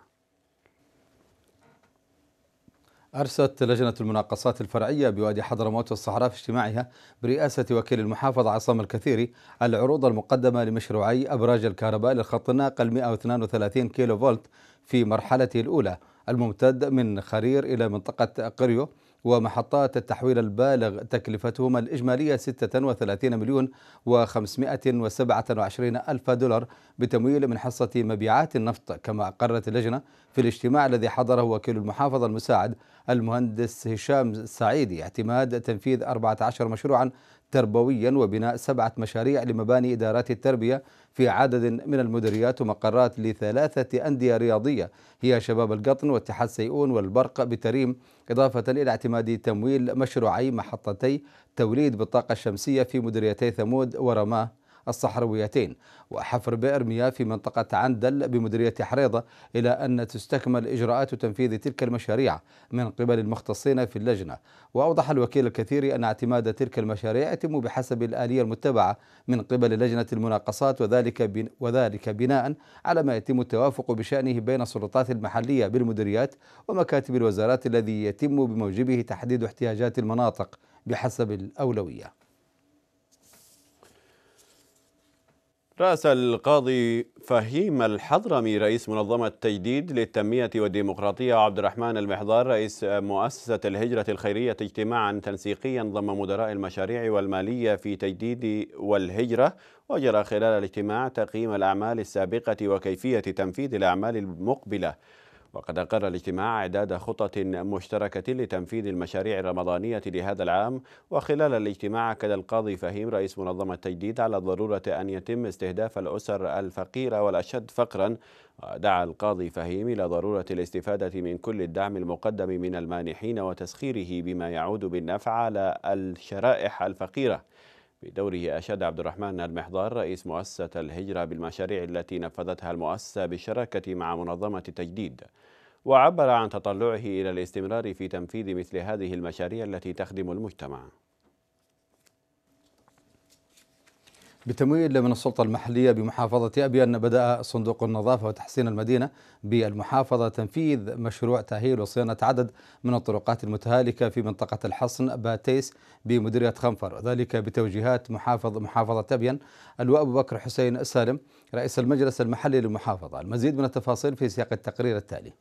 أرست لجنة المناقصات الفرعية بوادي حضرموت والصحراء في اجتماعها برئاسة وكيل المحافظة عصام الكثيري العروض المقدمة لمشروعي أبراج الكهرباء للخط الناقل 132 كيلو فولت في مرحلته الأولى الممتد من خرير إلى منطقة قريو ومحطات التحويل البالغ تكلفتهما الإجمالية 36 مليون و527 ألف دولار بتمويل من حصة مبيعات النفط كما أقرت اللجنة في الاجتماع الذي حضره وكيل المحافظة المساعد المهندس هشام السعيدي اعتماد تنفيذ 14 مشروعا تربويا وبناء سبعة مشاريع لمباني إدارات التربية في عدد من المديريات ومقرات لثلاثة أندية رياضية هي شباب القطن واتحاد سيئون والبرق بتريم إضافة إلى اعتماد تمويل مشروعي محطتي توليد بالطاقة الشمسية في مديريتي ثمود ورماه الصحراويتين وحفر بئر مياه في منطقة عندل بمديرية حريضة إلى أن تستكمل إجراءات تنفيذ تلك المشاريع من قبل المختصين في اللجنة وأوضح الوكيل الكثيري أن اعتماد تلك المشاريع يتم بحسب الآلية المتبعة من قبل لجنة المناقصات وذلك وذلك بناء على ما يتم التوافق بشأنه بين السلطات المحلية بالمديريات ومكاتب الوزارات الذي يتم بموجبه تحديد احتياجات المناطق بحسب الأولوية رأس القاضي فهيم الحضرمي رئيس منظمة تجديد للتنمية والديمقراطية عبد الرحمن المحضار رئيس مؤسسة الهجرة الخيرية اجتماعا تنسيقيا ضم مدراء المشاريع والمالية في تجديد والهجرة وجرى خلال الاجتماع تقييم الأعمال السابقة وكيفية تنفيذ الأعمال المقبلة وقد أقر الاجتماع إعداد خطة مشتركة لتنفيذ المشاريع الرمضانية لهذا العام وخلال الاجتماع أكد القاضي فهيم رئيس منظمة التجديد على ضرورة أن يتم استهداف الأسر الفقيرة والأشد فقرا ودعا القاضي فهيم إلى ضرورة الاستفادة من كل الدعم المقدم من المانحين وتسخيره بما يعود بالنفع على الشرائح الفقيرة في دوره أشاد عبد الرحمن المحضار رئيس مؤسسة الهجرة بالمشاريع التي نفذتها المؤسسة بالشراكة مع منظمة تجديد وعبر عن تطلعه إلى الاستمرار في تنفيذ مثل هذه المشاريع التي تخدم المجتمع بتمويل من السلطة المحلية بمحافظة أبيان بدأ صندوق النظافة وتحسين المدينة بالمحافظة تنفيذ مشروع تأهيل وصيانة عدد من الطرقات المتهالكة في منطقة الحصن باتيس بمديرية خنفر ذلك بتوجيهات محافظ محافظة أبيان اللواء أبو بكر حسين السالم رئيس المجلس المحلي للمحافظة المزيد من التفاصيل في سياق التقرير التالي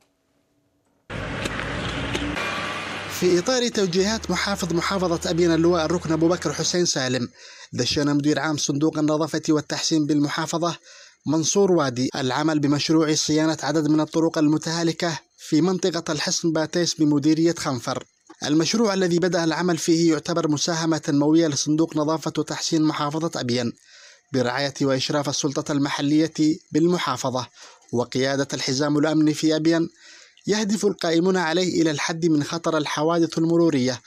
في إطار توجيهات محافظ محافظة أبين اللواء الركن أبو بكر حسين سالم دشن مدير عام صندوق النظافة والتحسين بالمحافظة منصور وادي العمل بمشروع صيانة عدد من الطرق المتهالكة في منطقة الحصن باتيس بمديرية خنفر المشروع الذي بدأ العمل فيه يعتبر مساهمة تنموية لصندوق نظافة وتحسين محافظة أبين برعاية وإشراف السلطة المحلية بالمحافظة وقيادة الحزام الأمني في أبين يهدف القائمون عليه إلى الحد من خطر الحوادث المرورية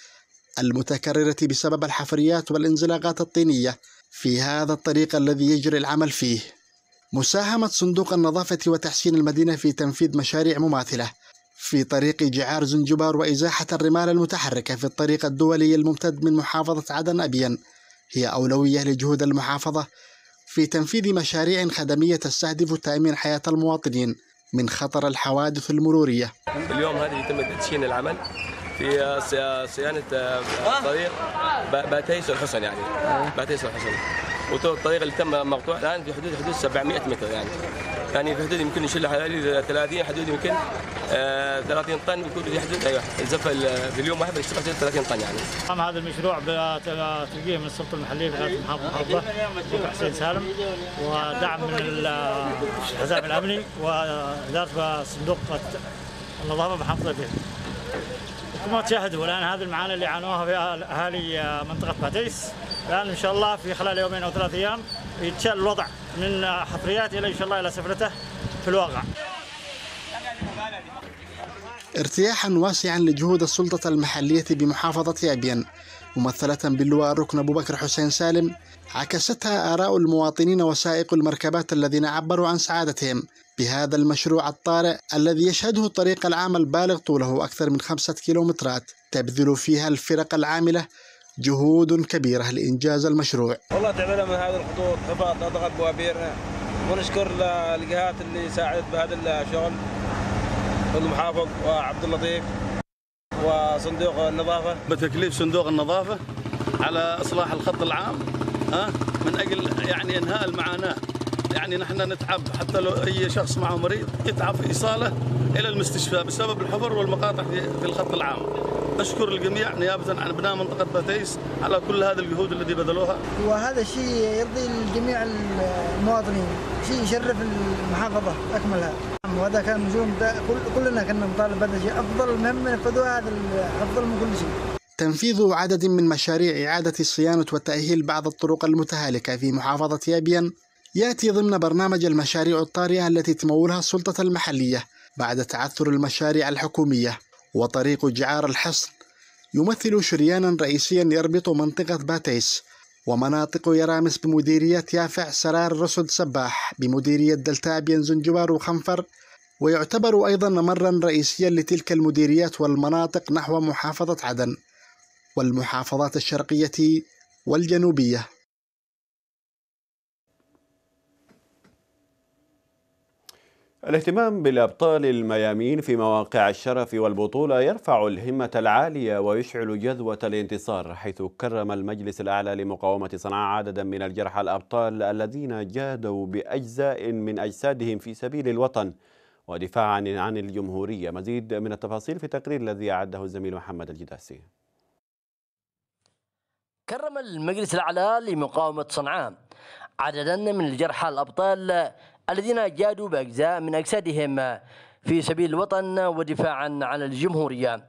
المتكررة بسبب الحفريات والانزلاقات الطينية في هذا الطريق الذي يجري العمل فيه. مساهمة صندوق النظافة وتحسين المدينة في تنفيذ مشاريع مماثلة في طريق جعار زنجبار وإزاحة الرمال المتحركة في الطريق الدولي الممتد من محافظة عدن أبين هي أولوية لجهود المحافظة في تنفيذ مشاريع خدمية تستهدف تأمين حياة المواطنين من خطر الحوادث المرورية اليوم هذه يتم تدشين العمل في صيانة آه، طريق باتيس الحسن يعني آه. باتيس الحسن وطريق اللي تم مقطوع الآن في حدود حدود 700 متر يعني يعني في حدود يمكن نشيل حوالي 30 حدود يمكن 30 آه، طن يكون في حدود ايوه الزفه في اليوم واحد بنشتغل 30 طن يعني. قام نعم، هذا المشروع بتلقيه من السلطه المحليه في المحافظه حسين سالم ودعم من الحزام الامني واداره صندوق النظافه محافظه بيت. كما تشاهدوا الان هذه المعاناه اللي عانوها في اهالي منطقه باتيس الان ان شاء الله في خلال يومين او ثلاث ايام يتشال الوضع من حفريات الى ان شاء الله الى سفلته في الواقع. ارتياحا واسعا لجهود السلطة المحلية بمحافظة أبين ممثلة باللواء الركن أبو بكر حسين سالم عكستها آراء المواطنين وسائق المركبات الذين عبروا عن سعادتهم بهذا المشروع الطارئ الذي يشهده الطريق العام البالغ طوله أكثر من خمسة كيلومترات تبذل فيها الفرق العاملة جهود كبيرة لإنجاز المشروع والله تعبنا من هذه الخطوط هباط أضغط بوابيرنا ونشكر الجهات اللي ساعدت بهذا الشغل المحافظ وعبد اللطيف وصندوق النظافة بتكليف صندوق النظافة على إصلاح الخط العام من أجل يعني إنهاء المعاناة يعني نحن نتعب حتى لو اي شخص معه مريض يتعب في ايصاله الى المستشفى بسبب الحفر والمقاطع في الخط العام. اشكر الجميع نيابه عن ابناء منطقه باتيس على كل هذه الجهود التي بذلوها. وهذا الشيء يرضي جميع المواطنين، شيء يشرف المحافظه اكملها. وهذا كان نجوم كلنا كنا نطالب بهذا الشيء افضل مهمه نفذوها هذا افضل من كل شيء. تنفيذ عدد من مشاريع إعادة صيانة وتأهيل بعض الطرق المتهالكة في محافظة ابين يأتي ضمن برنامج المشاريع الطارئة التي تمولها السلطة المحلية بعد تعثر المشاريع الحكومية وطريق جعار الحصن يمثل شريانا رئيسيا يربط منطقة باتيس ومناطق يرامس بمديرية يافع سرار رسد سباح بمديرية دلتابيان زنجبار وخنفر ويعتبر أيضا ممرا رئيسيا لتلك المديريات والمناطق نحو محافظة عدن والمحافظات الشرقية والجنوبية الاهتمام بالأبطال الميامين في مواقع الشرف والبطولة يرفع الهمة العالية ويشعل جذوة الانتصار حيث كرم المجلس الأعلى لمقاومة صنعاء عددا من الجرحى الأبطال الذين جادوا بأجزاء من أجسادهم في سبيل الوطن ودفاعا عن الجمهورية مزيد من التفاصيل في التقرير الذي أعده الزميل محمد الجداسي كرم المجلس الأعلى لمقاومة صنعاء عددا من الجرحى الأبطال الذين جادوا بأجزاء من أجسادهم في سبيل الوطن ودفاعا عن الجمهورية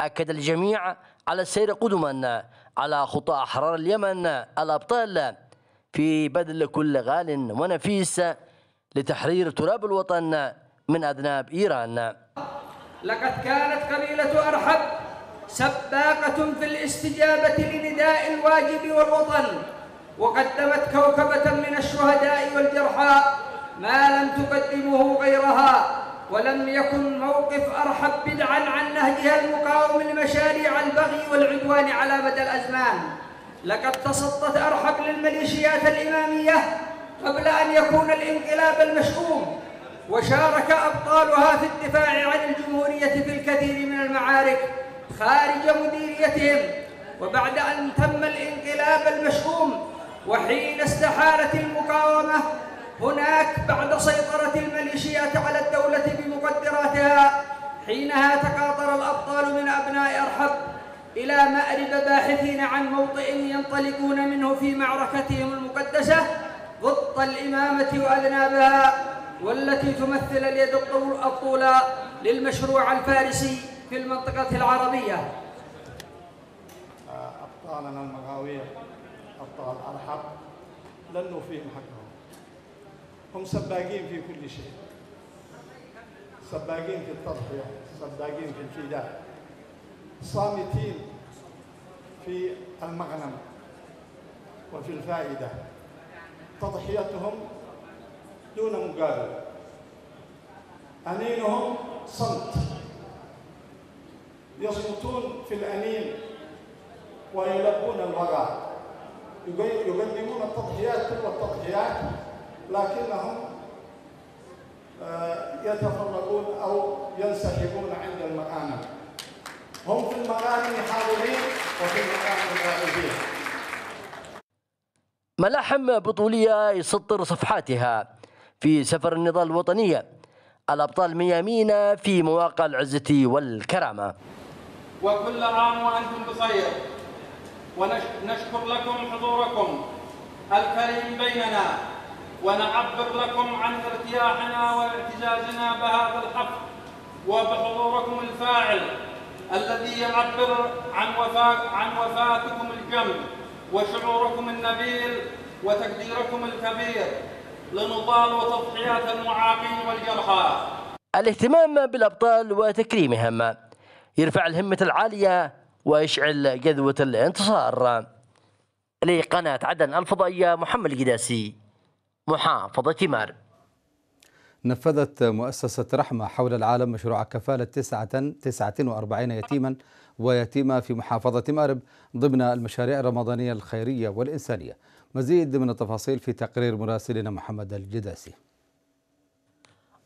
أكد الجميع على السير قدما على خطى أحرار اليمن الأبطال في بذل كل غال ونفيس لتحرير تراب الوطن من أذناب إيران لقد كانت قبيلة أرحب سباقة في الاستجابة لنداء الواجب والوطن وقدمت كوكبة من الشهداء والجرحى ما لم تقدمه غيرها ولم يكن موقف أرحب بدعا عن نهجها المقاوم لمشاريع البغي والعدوان على مدى الأزمان لقد تسطت أرحب للميليشيات الإمامية قبل أن يكون الانقلاب المشؤوم وشارك أبطالها في الدفاع عن الجمهورية في الكثير من المعارك خارج مديريتهم وبعد أن تم الانقلاب المشؤوم وحين استحالت المقاومة هناك بعد سيطرة الميليشيات على الدولة بمقدراتها حينها تقاطر الأبطال من أبناء أرحب إلى مأرب باحثين عن موطئ ينطلقون منه في معركتهم المقدسة ضد الإمامة وأذنابها والتي تمثل اليد الطولى للمشروع الفارسي في المنطقة العربية أبطالنا المغاوير الابطال على حق لانه فيهم حقهم هم سباقين في كل شيء سباقين في التضحيه سباقين في الفداء صامتين في المغنم وفي الفائده تضحيتهم دون مقابل انينهم صمت يصمتون في الانين ويلبون الورع يقدمون التضحيات تلو التضحيات لكنهم آه، يتفرقون أو ينسحبون عند المغانم هم في المغانم حاضرين وفي المغانم غائبين ملاحم بطولية يسطر صفحاتها في سفر النضال الوطنية الأبطال ميامين في مواقع العزة والكرامة وكل عام وأنتم بخير ونشكر لكم حضوركم الكريم بيننا ونعبر لكم عن ارتياحنا واعتزازنا بهذا الحفل وبحضوركم الفاعل الذي يعبر عن وفاة عن وفاتكم الجم وشعوركم النبيل وتقديركم الكبير لنضال وتضحيات المعاقين والجرحى الاهتمام بالابطال وتكريمهم يرفع الهمه العاليه ويشعل جذوة الانتصار لقناة عدن الفضائية محمد القداسي محافظة مار نفذت مؤسسة رحمة حول العالم مشروع كفالة 49 يتيما ويتيمة في محافظة مأرب ضمن المشاريع الرمضانية الخيرية والإنسانية مزيد من التفاصيل في تقرير مراسلنا محمد الجداسي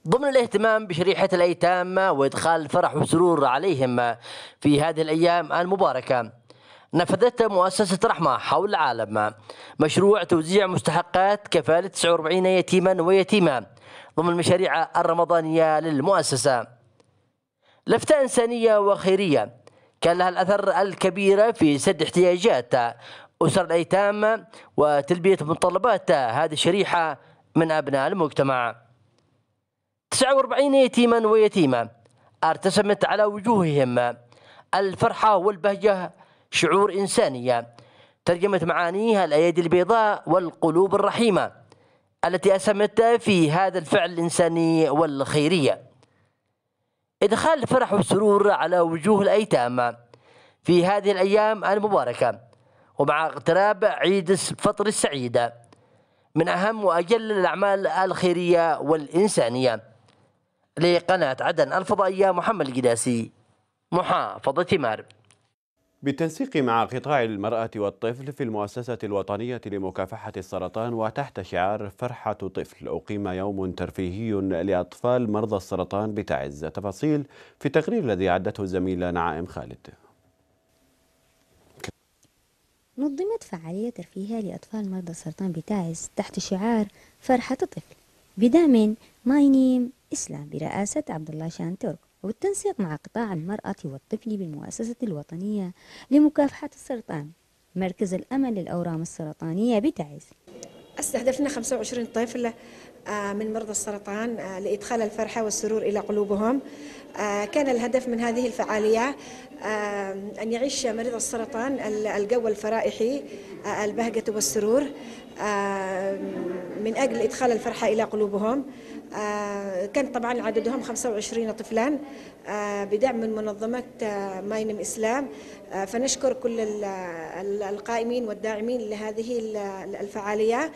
ضمن الاهتمام بشريحة الأيتام وإدخال الفرح والسرور عليهم في هذه الأيام المباركة نفذت مؤسسة رحمة حول العالم مشروع توزيع مستحقات كفالة 49 يتيما ويتيمة ضمن المشاريع الرمضانية للمؤسسة لفتة إنسانية وخيرية كان لها الأثر الكبير في سد احتياجات أسر الأيتام وتلبية متطلبات هذه الشريحة من أبناء المجتمع 49 يتيما ويتيمة ارتسمت على وجوههم الفرحة والبهجة شعور إنسانية ترجمت معانيها الأيادي البيضاء والقلوب الرحيمة التي أسمت في هذا الفعل الإنساني والخيرية إدخال الفرح والسرور على وجوه الأيتام في هذه الأيام المباركة ومع اقتراب عيد الفطر السعيد من أهم وأجل الأعمال الخيرية والإنسانية لقناة عدن الفضائية محمد القداسي محافظة مارب بالتنسيق مع قطاع المرأة والطفل في المؤسسة الوطنية لمكافحة السرطان وتحت شعار فرحة طفل أقيم يوم ترفيهي لأطفال مرضى السرطان بتعز تفاصيل في التقرير الذي عدته الزميلة نعائم خالد نظمت فعالية ترفيهية لأطفال مرضى السرطان بتعز تحت شعار فرحة طفل بدعم ماي نيم إسلام برئاسة عبد الله شان ترك وبالتنسيق مع قطاع المرأة والطفل بالمؤسسة الوطنية لمكافحة السرطان مركز الأمل للأورام السرطانية بتعز استهدفنا 25 طفل آه، من مرضى السرطان آه، لإدخال الفرحة والسرور إلى قلوبهم آه، كان الهدف من هذه الفعالية أن يعيش مريض السرطان الجو الفرائحي البهجة والسرور آه، من أجل إدخال الفرحة إلى قلوبهم آه، كان طبعا عددهم 25 طفلا آه، بدعم من منظمة ماينم إسلام فنشكر كل القائمين والداعمين لهذه الفعالية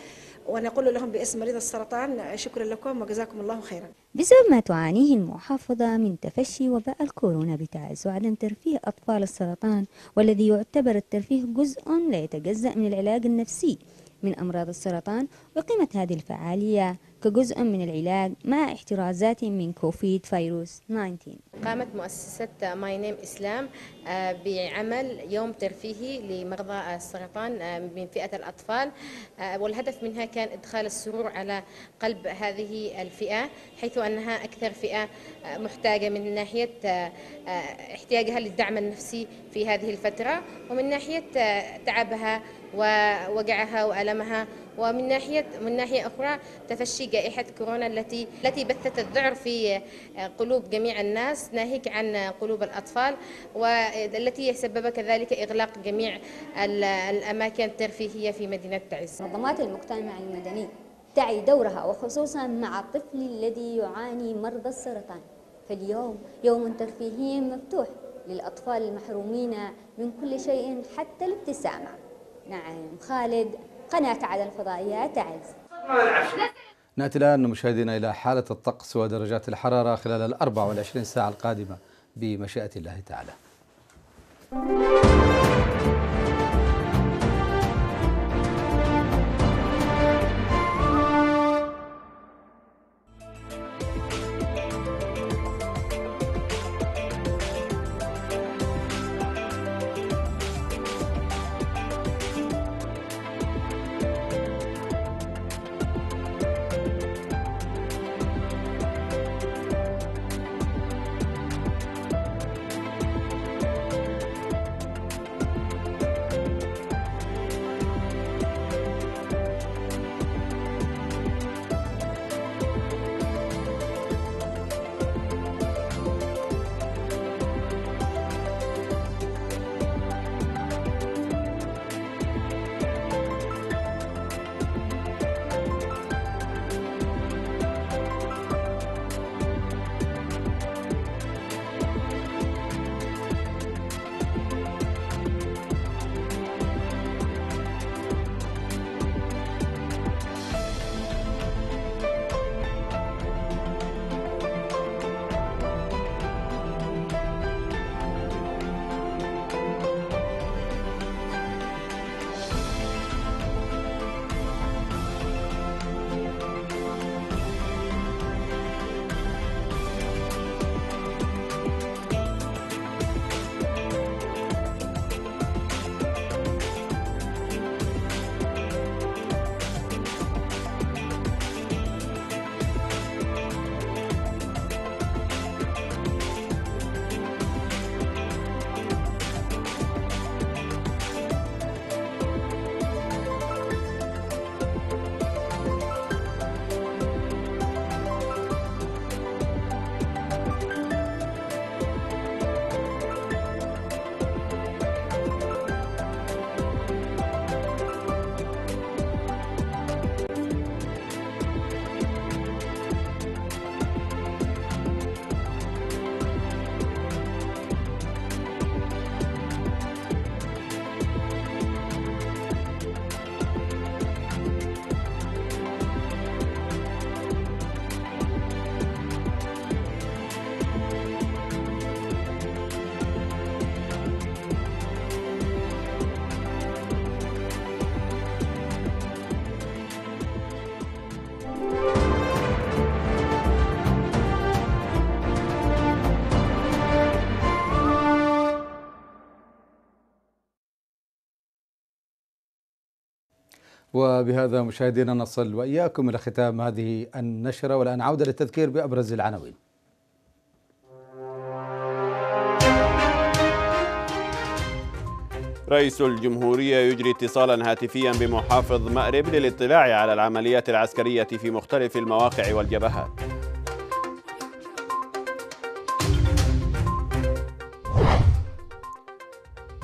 ونقول لهم باسم مريض السرطان شكرا لكم وجزاكم الله خيرا بسبب ما تعانيه المحافظة من تفشي وباء الكورونا بتعز وعدم ترفيه أطفال السرطان والذي يعتبر الترفيه جزء لا يتجزأ من العلاج النفسي من أمراض السرطان وقيمة هذه الفعالية كجزء من العلاج مع احترازات من كوفيد فيروس 19 قامت مؤسسة ماي نيم إسلام بعمل يوم ترفيهي لمرضى السرطان آه، من فئة الأطفال آه، والهدف منها كان إدخال السرور على قلب هذه الفئة حيث أنها أكثر فئة آه، محتاجة من ناحية احتياجها للدعم النفسي في هذه الفترة ومن ناحية تعبها ووجعها وألمها ومن ناحية من ناحية أخرى تفشي جائحة كورونا التي التي بثت الذعر في آه، قلوب جميع الناس ناهيك عن آه، قلوب الأطفال والتي سبب كذلك إغلاق جميع الأماكن الترفيهية في مدينة تعز منظمات المجتمع المدني تعي دورها وخصوصا مع الطفل الذي يعاني مرضى السرطان فاليوم يوم ترفيهي مفتوح للأطفال المحرومين من كل شيء حتى الابتسامة نعم خالد قناة عدن الفضائية تعز نأتي الآن مشاهدينا إلى حالة الطقس ودرجات الحرارة خلال ال 24 ساعة القادمة بمشيئة الله تعالى. وبهذا مشاهدينا نصل وإياكم إلى ختام هذه النشرة والآن عودة للتذكير بأبرز العناوين رئيس الجمهورية يجري اتصالا هاتفيا بمحافظ مأرب للاطلاع على العمليات العسكرية في مختلف المواقع والجبهات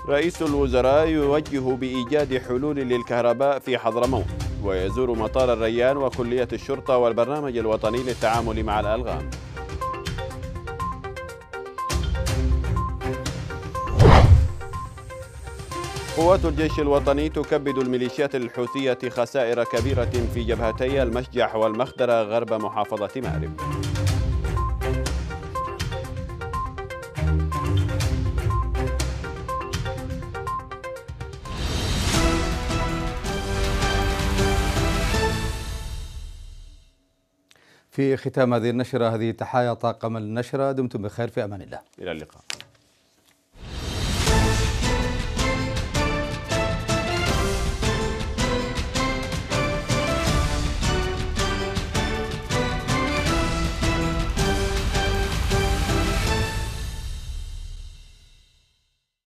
رئيس الوزراء يوجه بإيجاد حلول للكهرباء في حضرموت ويزور مطار الريان وكلية الشرطة والبرنامج الوطني للتعامل مع الألغام قوات الجيش الوطني تكبد الميليشيات الحوثية خسائر كبيرة في جبهتي المشجح والمخدرة غرب محافظة مأرب في ختام هذه النشرة هذه تحايا طاقم النشرة دمتم بخير في أمان الله إلى اللقاء